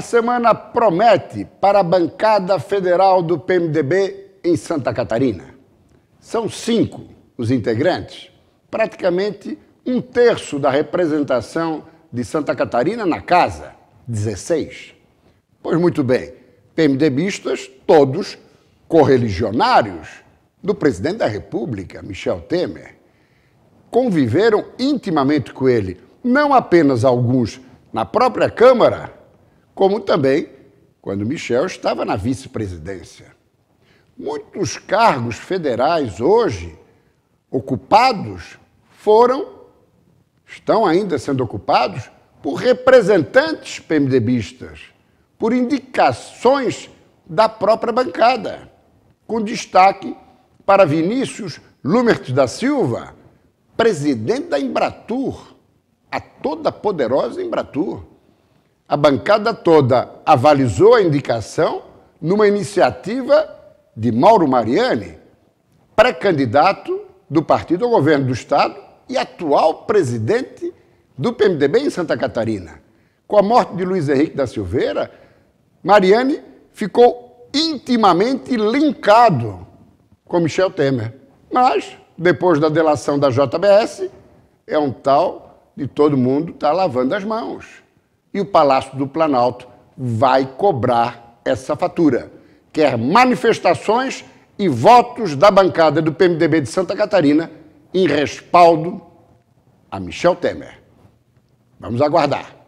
A semana promete para a bancada federal do PMDB em Santa Catarina. São cinco os integrantes, praticamente um terço da representação de Santa Catarina na casa, 16. Pois muito bem, PMDBistas, todos correligionários do presidente da República, Michel Temer, conviveram intimamente com ele, não apenas alguns na própria Câmara, como também quando Michel estava na vice-presidência. Muitos cargos federais hoje ocupados foram, estão ainda sendo ocupados, por representantes PMDBistas, por indicações da própria bancada, com destaque para Vinícius Lumert da Silva, presidente da Embratur, a toda poderosa Embratur a bancada toda avalizou a indicação numa iniciativa de Mauro Mariani, pré-candidato do partido ao governo do Estado e atual presidente do PMDB em Santa Catarina. Com a morte de Luiz Henrique da Silveira, Mariani ficou intimamente linkado com Michel Temer. Mas, depois da delação da JBS, é um tal de todo mundo está lavando as mãos e o Palácio do Planalto vai cobrar essa fatura. Quer manifestações e votos da bancada do PMDB de Santa Catarina em respaldo a Michel Temer. Vamos aguardar.